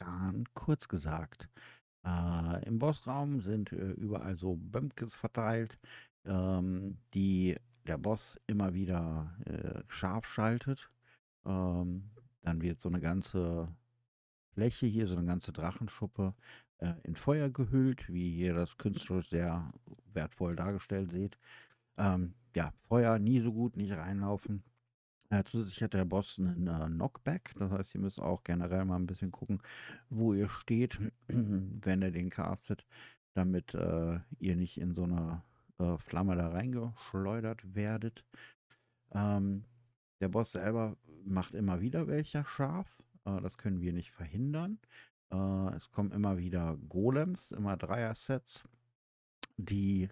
Skan kurz gesagt. Äh, Im Bossraum sind äh, überall so Bömkes verteilt, ähm, die der Boss immer wieder äh, scharf schaltet. Ähm, dann wird so eine ganze Fläche hier, so eine ganze Drachenschuppe äh, in Feuer gehüllt, wie ihr das künstlerisch sehr wertvoll dargestellt seht. Ähm, ja, Feuer nie so gut, nicht reinlaufen. Ja, zusätzlich hat der Boss einen äh, Knockback. Das heißt, ihr müsst auch generell mal ein bisschen gucken, wo ihr steht, wenn ihr den castet, damit äh, ihr nicht in so eine äh, Flamme da reingeschleudert werdet. Ähm, der Boss selber macht immer wieder welcher scharf. Äh, das können wir nicht verhindern. Äh, es kommen immer wieder Golems, immer Dreier-Sets, die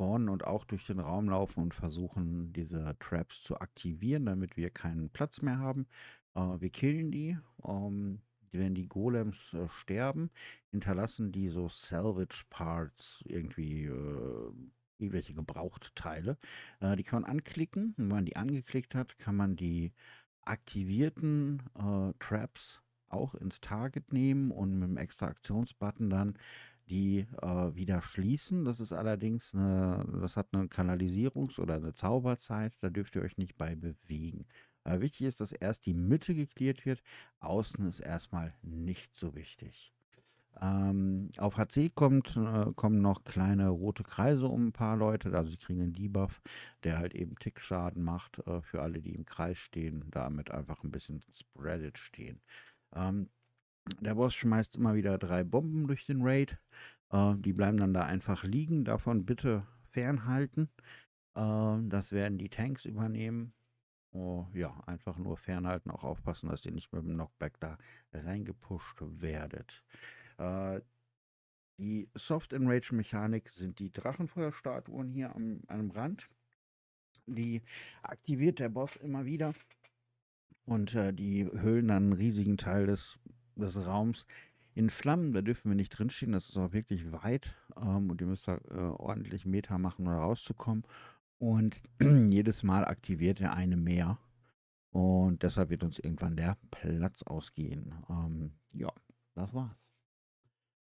spawnen und auch durch den Raum laufen und versuchen, diese Traps zu aktivieren, damit wir keinen Platz mehr haben. Äh, wir killen die. Ähm, wenn die Golems äh, sterben, hinterlassen die so Salvage Parts, irgendwie äh, irgendwelche Gebrauchtteile. Äh, die kann man anklicken. Und wenn man die angeklickt hat, kann man die aktivierten äh, Traps auch ins Target nehmen und mit dem extra aktions button dann die äh, wieder schließen. Das ist allerdings eine, das hat eine Kanalisierungs- oder eine Zauberzeit, da dürft ihr euch nicht bei bewegen. Aber wichtig ist, dass erst die Mitte geklärt wird. Außen ist erstmal nicht so wichtig. Ähm, auf HC kommt, äh, kommen noch kleine rote Kreise um ein paar Leute. Also sie kriegen einen Debuff, der halt eben Tickschaden macht äh, für alle, die im Kreis stehen. Damit einfach ein bisschen spreadet stehen. Ähm, der Boss schmeißt immer wieder drei Bomben durch den Raid. Äh, die bleiben dann da einfach liegen. Davon bitte fernhalten. Äh, das werden die Tanks übernehmen. Oh, ja, einfach nur fernhalten, auch aufpassen, dass ihr nicht mit dem Knockback da reingepusht werdet. Äh, die Soft Enrage Mechanik sind die Drachenfeuerstatuen hier am, am Rand. Die aktiviert der Boss immer wieder und äh, die hüllen dann einen riesigen Teil des des Raums in Flammen. Da dürfen wir nicht drinstehen, das ist auch wirklich weit ähm, und ihr müsst da äh, ordentlich Meter machen, um rauszukommen. Und jedes Mal aktiviert er eine mehr. Und deshalb wird uns irgendwann der Platz ausgehen. Ähm, ja, das war's.